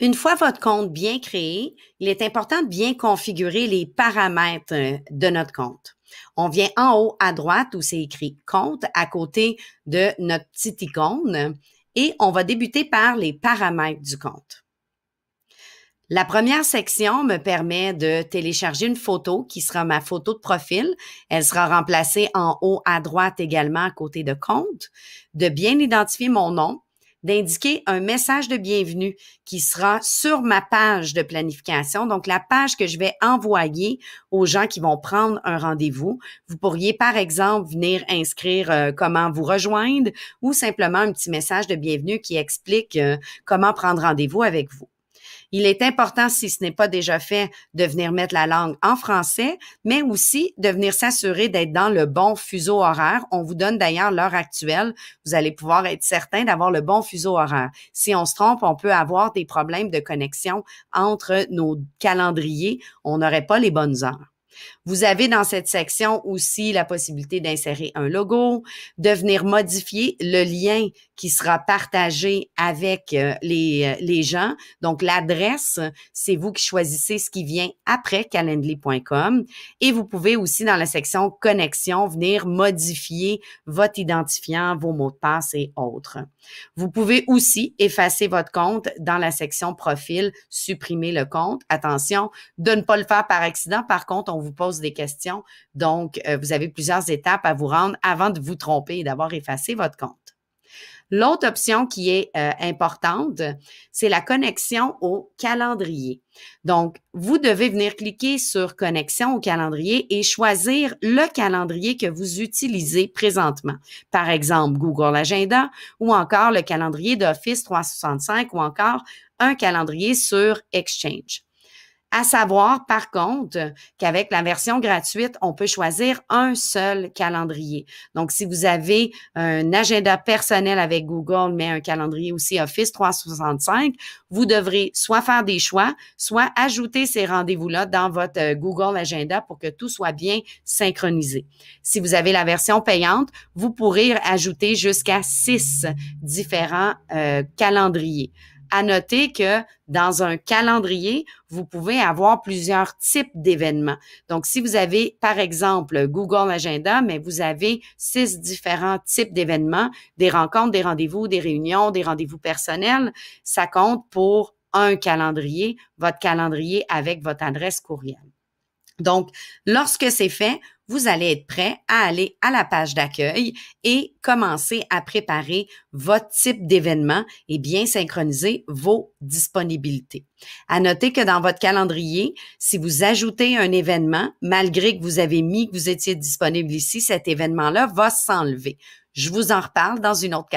Une fois votre compte bien créé, il est important de bien configurer les paramètres euh, de notre compte. On vient en haut à droite où c'est écrit compte à côté de notre petite icône et on va débuter par les paramètres du compte. La première section me permet de télécharger une photo qui sera ma photo de profil. Elle sera remplacée en haut à droite également à côté de compte, de bien identifier mon nom d'indiquer un message de bienvenue qui sera sur ma page de planification, donc la page que je vais envoyer aux gens qui vont prendre un rendez-vous. Vous pourriez, par exemple, venir inscrire euh, comment vous rejoindre ou simplement un petit message de bienvenue qui explique euh, comment prendre rendez-vous avec vous il est important, si ce n'est pas déjà fait, de venir mettre la langue en français, mais aussi de venir s'assurer d'être dans le bon fuseau horaire. On vous donne d'ailleurs l'heure actuelle. Vous allez pouvoir être certain d'avoir le bon fuseau horaire. Si on se trompe, on peut avoir des problèmes de connexion entre nos calendriers. On n'aurait pas les bonnes heures. Vous avez dans cette section aussi la possibilité d'insérer un logo, de venir modifier le lien qui sera partagé avec euh, euh, les, gens. Donc, l'adresse, c'est vous qui choisissez ce qui vient après calendly.com. Et vous pouvez aussi, dans la section connexion, venir modifier votre identifiant, vos mots de passe et autres. Vous pouvez aussi effacer votre compte dans la section profil, supprimer le compte. Attention de ne pas le faire par accident. Par contre, on vous vous pose des questions. Donc, euh, vous avez plusieurs étapes à vous rendre avant de vous tromper et d'avoir effacé votre compte. L'autre option qui est euh, importante, c'est la connexion au calendrier. Donc, vous devez venir cliquer sur connexion au calendrier et choisir le calendrier que vous utilisez présentement. Par exemple, Google Agenda ou encore le calendrier d'Office 365 ou encore un calendrier sur Exchange. À savoir, par contre, qu'avec la version gratuite, on peut choisir un seul calendrier. Donc, si vous avez un agenda personnel avec Google, mais un calendrier aussi Office 365, vous devrez soit faire des choix, soit ajouter ces rendez-vous-là dans votre euh, Google Agenda pour que tout soit bien synchronisé. Si vous avez la version payante, vous pourrez ajouter jusqu'à six différents euh, calendriers. À noter que dans un calendrier, vous pouvez avoir plusieurs types d'événements. Donc, si vous avez, par exemple, Google Agenda, mais vous avez six différents types d'événements, des rencontres, des rendez-vous, des réunions, des rendez-vous personnels, ça compte pour un calendrier, votre calendrier avec votre adresse courriel. Donc, lorsque c'est fait, vous allez être prêt à aller à la page d'accueil et commencer à préparer votre type d'événement et bien synchroniser vos disponibilités. À noter que dans votre calendrier, si vous ajoutez un événement, malgré que vous avez mis que vous étiez disponible ici, cet événement-là va s'enlever. Je vous en reparle dans une autre capsule.